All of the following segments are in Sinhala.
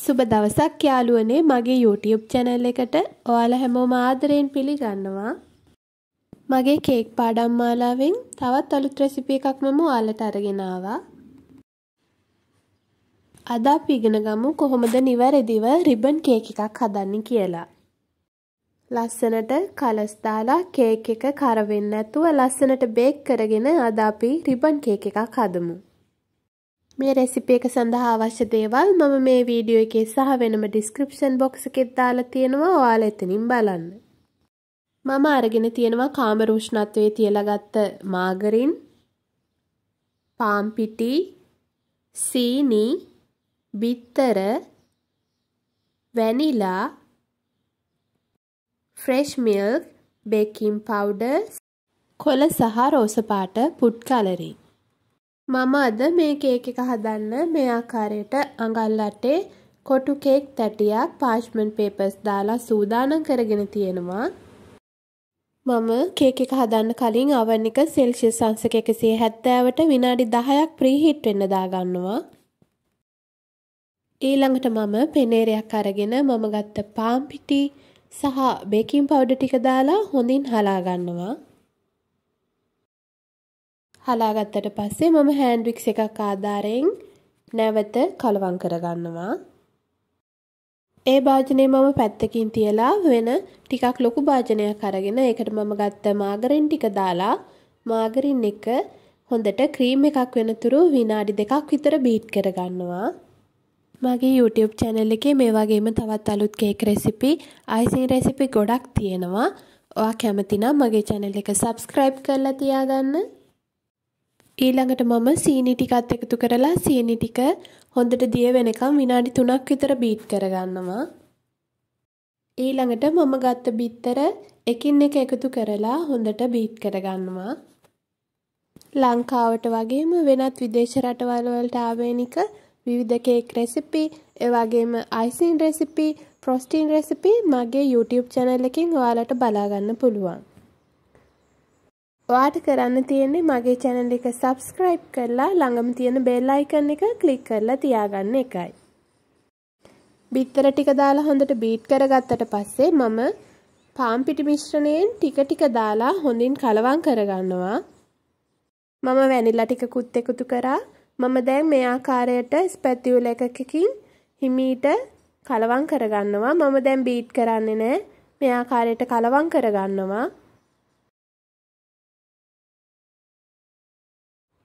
සුබ දවසක් යාළුවනේ මගේ YouTube channel එකට ඔයාලා හැමෝම ආදරයෙන් පිළිගන්නවා. මගේ කේක් පාඩම් මාලාවෙන් තවත් අලුත් රෙසිපි එකක් මම ඔයාලට අරගෙන ආවා. අද අපි ඉගෙන ගමු කොහොමද නිවැරදිව රිබන් කේක් එකක් හදන්නේ කියලා. ලස්සනට කලස් දාලා කේක් එක කර වෙන්නේ නැතුව ලස්සනට බේක් කරගෙන අද අපි රිබන් කේක් එකක් හදමු. මේ රෙසිපි එක සඳහා අවශ්‍ය දේවල් මම මේ වීඩියෝ එකේ සහ වෙනම ඩිස්ක්‍රිප්ෂන් බොක්ස් එකෙත් දාලා තියෙනවා ඔයාලා එතනින් බලන්න. මම අරගෙන තියෙනවා කාමර උෂ්ණත්වයේ තියලාගත්ත මාගරින්, පාම් පිටි, සීනි, බිත්තර, vanilla, fresh milk, baking powder, කොළ සහ රෝස පාට පුඩ් කලරින් මම අද මේ කේක් එක හදන්න මේ ආකාරයට අඟල් අටේ කොටු කේක් තැටියක් පාර්ච්මන්ට් පේපර්ස් දාලා සූදානම් කරගෙන තියෙනවා. මම කේක් එක හදන්න කලින් අවන් එක සෙල්සියස් අංශක 170ට විනාඩි 10ක් ප්‍රීහීට් වෙන්න දාගන්නවා. ඊළඟට මම පෙනේරයක් අරගෙන මම ගත්ත පාන් පිටි සහ බේකින් පවුඩර් ටික දාලා හොඳින් හලා ගන්නවා. හලාගත්තට පස්සේ මම හෑන්ඩ්‍රික්ස් එකක් ආධාරයෙන් නැවත කලවම් කරගන්නවා. ඒ භාජනය මම පැත්තකින් තියලා වෙන ටිකක් ලොකු භාජනයක් අරගෙන ඒකට මම ගත්ත මාගරින් ටික දාලා මාගරින් එක හොඳට ක්‍රීම් එකක් වෙනතුරු විනාඩි දෙකක් විතර බීට් කරගන්නවා. මගේ YouTube channel එකේ මේ වගේම තවත් අලුත් කේක් රෙසිපි, අයිසින් රෙසිපි ගොඩක් තියෙනවා. ඔයා කැමති නම් මගේ channel එක subscribe කරලා තියාගන්න. ඊළඟට මම සීනි ටිකත් එකතු කරලා සීනි ටික හොඳට දිය වෙනකම් විනාඩි 3ක් විතර බීට් කරගන්නවා. ඊළඟට මම ගත්ත බිත්තර එකින් එක එකතු කරලා හොඳට බීට් කරගන්නවා. ලංකාවට වගේම වෙනත් විදේශ රටවල් වලට ආවේනික විවිධ කේක් රෙසිපි, ඒ වගේම අයිසින් රෙසිපි, ෆ්‍රොස්ටින් රෙසිපි මගේ YouTube channel එකෙන් ඔයාලට බලා ගන්න පුළුවන්. ඔයාට කරන්න තියෙන්නේ මගේ චැනල් එක සබස්ක්‍රයිබ් කරලා ළඟම තියෙන බෙල් අයිකන් එක ක්ලික් කරලා තියාගන්න එකයි. බිත්තර ටික දාලා හොඳට බීට් කරගත්තට පස්සේ මම පාම් පිටි මිශ්‍රණයෙන් ටික ටික දාලා හොඳින් කලවම් කරගන්නවා. මම වැනිලා ටිකකුත් එකතු කරා. මම දැන් මේ ආකාරයට ස්පැතියුල එකකකින් හිමීට කලවම් කරගන්නවා. මම දැන් බීට් කරන්නේ නැහැ. මේ ආකාරයට කලවම් කරගන්නවා.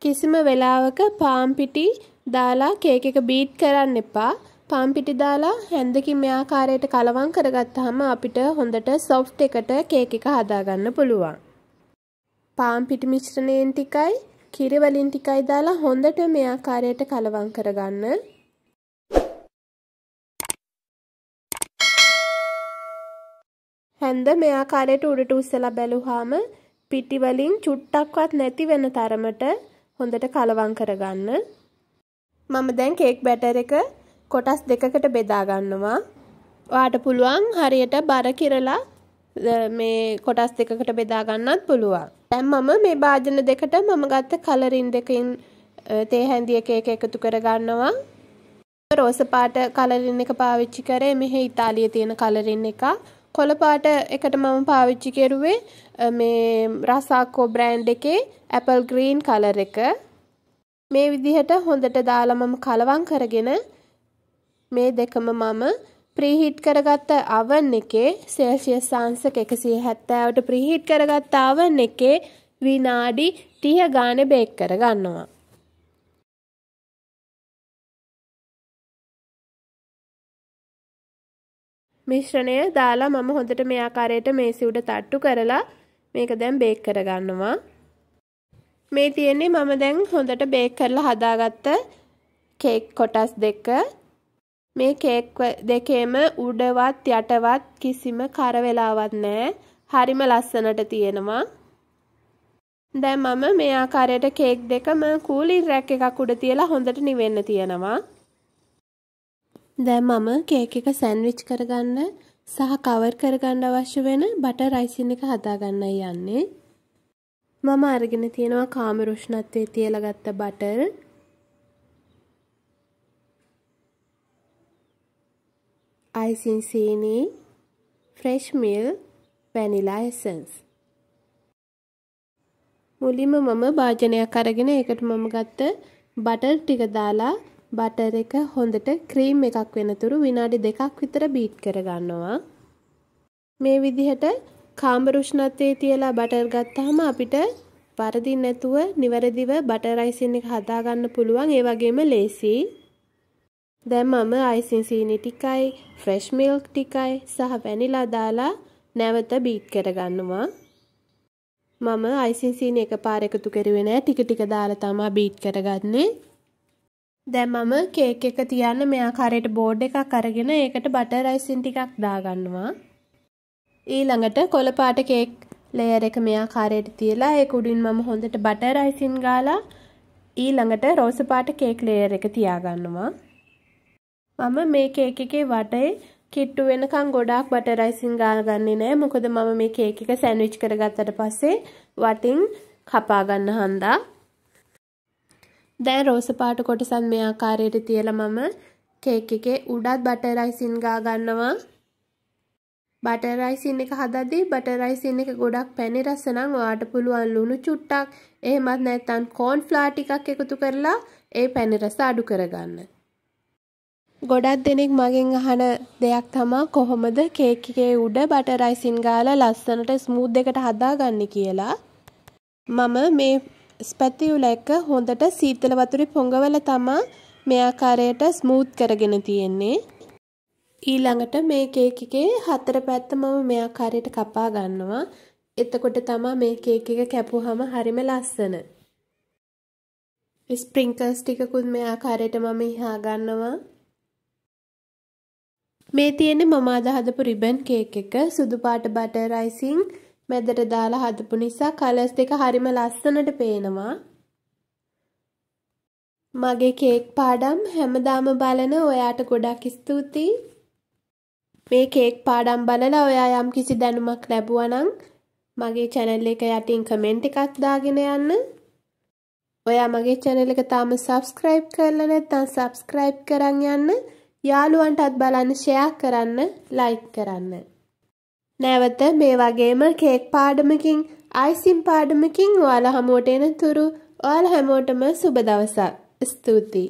කිසිම වෙලාවක පාම් පිටි දාලා කේක් එක බීට් කරන්න එපා. පාම් පිටි දාලා හැන්දකින් මේ ආකාරයට කලවම් කරගත්තාම අපිට හොඳට සොෆ්ට් එකට කේක් එක හදාගන්න පුළුවන්. පාම් පිටි මිශ්‍රණයෙන් ටිකයි කිරි වලින් ටිකයි දාලා හොඳට මේ ආකාරයට කලවම් කරගන්න. හැන්ද මේ ආකාරයට උඩට උස්සලා බැලුවාම පිටි වලින් චුට්ටක්වත් නැති වෙන තරමට හොඳට කලවම් කරගන්න. මම දැන් කේක් බැටර් එක කොටස් දෙකකට බෙදා ගන්නවා. ඔයාට පුළුවන් හරියට බර කිරලා මේ කොටස් දෙකකට බෙදා ගන්නත් පුළුවන්. දැන් මම මේ භාජන දෙකට මම ගත්ත කලරින් දෙකෙන් තේ හැඳිය කේක එකතු කර ගන්නවා. රෝස පාට කලරින් එක පාවිච්චි කරේ මෙහි ඉතාලියේ තියෙන කලරින් එකක්. කොළපාට එකට මම පාවිච්චි කෙරුවේ මේ රසාක්කෝ බ්‍රෑන්් එකේ ඇපල් ග්‍රීන් කලර එක මේ විදිහට හොඳට දාලා මම කලවම් කරගෙන මේ දෙකම මම ප්‍රීහිට් කරගත්ත අවන් එකේ සෙල්සියස් සංසක 170ට ප්‍රීහිට් කරගත්ත අවන් එකේ විනාඩි 30 ගානේ බේක් කරගන්නවා මිශ්‍රණය දාලා මම හොඳට මේ ආකාරයට මේසි උඩ තට්ටු කරලා මේක දැන් බේක් කරගන්නවා. මේ තියෙන්නේ මම දැන් හොඳට බේක් කරලා හදාගත්ත කේක් කොටස් දෙක. මේ කේක් දෙකේම උඩවත් යටවත් කිසිම කර වෙලාවක් නැහැ. හරිම ලස්සනට තියෙනවා. දැන් මම මේ ආකාරයට කේක් දෙකම කූලින් රැක් එකක් උඩ තියලා හොඳට නිවෙන්න තියෙනවා. දැන් මම කේක් එක සෑන්ඩ්විච් කරගන්න සහ කවර් කරගන්න අවශ්‍ය වෙන බටර් රයිසින් එක හදාගන්නයි යන්නේ. මම අරගෙන තියෙනවා කාම රුෂ්ණත්වයේ තියලා ගත්ත බටර්. අයිසින් සීනි, ෆ්‍රෙෂ් මිල්ක්, වැනිලා එසන්ස්. මුලින්ම මම භාජනයක් අරගෙන ඒකට මම ගත්ත බටර් ටික දාලා බටර් එක හොඳට ක්‍රීම් එකක් වෙනතුරු විනාඩි දෙකක් විතර බීට් කරගන්නවා. මේ විදිහට කාම්බර උෂ්ණත්වයේ තියලා බටර් ගත්තාම අපිට වරදින් නැතුව නිවැරදිව බටර් අයිසින් එක හදාගන්න පුළුවන් ඒ වගේම ලේසි. දැන් මම අයිසින් සීනි ටිකයි, ෆ්‍රෙෂ් මිල්ක් ටිකයි සහ වැනිලා දාලා නැවත බීට් කරගන්නවා. මම අයිසින් සීනි එකපාර එකතු කරුවේ නෑ ටික ටික දාලා තමයි බීට් කරගන්නේ. දැන් මම කේක් එක තියන්න මේ ආකාරයට බෝඩ් එකක් අරගෙන ඒකට බටර් අයිසින් ටිකක් දාගන්නවා. ඊළඟට කොළ පාට කේක් ලේයර් එක මේ ආකාරයට තියලා ඒ කුඩින් මම හොඳට බටර් අයිසින් ගාලා ඊළඟට රෝස පාට කේක් ලේයර් එක තියාගන්නවා. මම මේ කේක් එකේ වටේ කිට්ටු වෙනකන් ගොඩාක් බටර් අයිසින් ගාගන්නේ නැහැ. මොකද මම මේ කේක් එක සෑන්ඩ්විච් කරගත්තට පස්සේ වටින් කපා ගන්න හන්දා දැන් රෝස පාට කොටසන් මේ ආකාරයට තියලා මම කේක් එකේ උඩත් බටර් අයිසින් ගා ගන්නවා. බටර් අයිසින් එක හදද්දී බටර් අයිසින් එක ගොඩක් පැණි රස නම් ඔයාට පුළුවන් ලුණු චුට්ටක් එහෙමත් නැත්නම් කෝන් ෆ්ලා ටිකක් එකතු කරලා ඒ පැණි රස අඩු කරගන්න. ගොඩක් දෙනෙක් මගෙන් අහන දෙයක් තමයි කොහොමද කේක් එකේ උඩ බටර් අයිසින් ගාලා ලස්සනට ස්මූත් දෙකට හදාගන්නේ කියලා. මම මේ ස්පැතියුල එක හොඳට සීතල වතුරේ පොඟවලා තමා මේ ආකාරයට ස්මූත් කරගෙන තියෙන්නේ. ඊළඟට මේ කේක් එකේ හතර පැත්ත මම මේ ආකාරයට කපා ගන්නවා. එතකොට තමා මේ කේක් එක කැපුවාම හරිම ලස්සන. ස්ප්‍රින්කල්ස් ටිකකුත් මේ ආකාරයට මම ඉහා ගන්නවා. මේ තියෙන්නේ මම අද හදපු රිබන් කේක් එක සුදු පාට බටර් අයිසින් මැදට දාලා හදපු නිසා කලර්ස් දෙක හරිම ලස්සනට පේනවා. මගේ කේක් පාඩම් හැමදාම බලන ඔයාට ගොඩක් ස්තුතියි. මේ කේක් පාඩම් බලලා ඔයා යම් කිසි දැනුමක් ලැබුවා නම් මගේ channel එක යටින් comment එකක් දාගෙන යන්න. ඔයා මගේ channel එක තාම subscribe කරලා නැත්නම් subscribe කරන් යන්න. යාළුවන්ටත් බලන්න share කරන්න like කරන්න නැවත මේ වගේම කේක් පාඩමකින් අයිසිම් පාඩමකින් ඔයාලා හමුවට එනතුරු ඔයාලා හැමෝටම සුබ දවසක්. ස්තුතියි.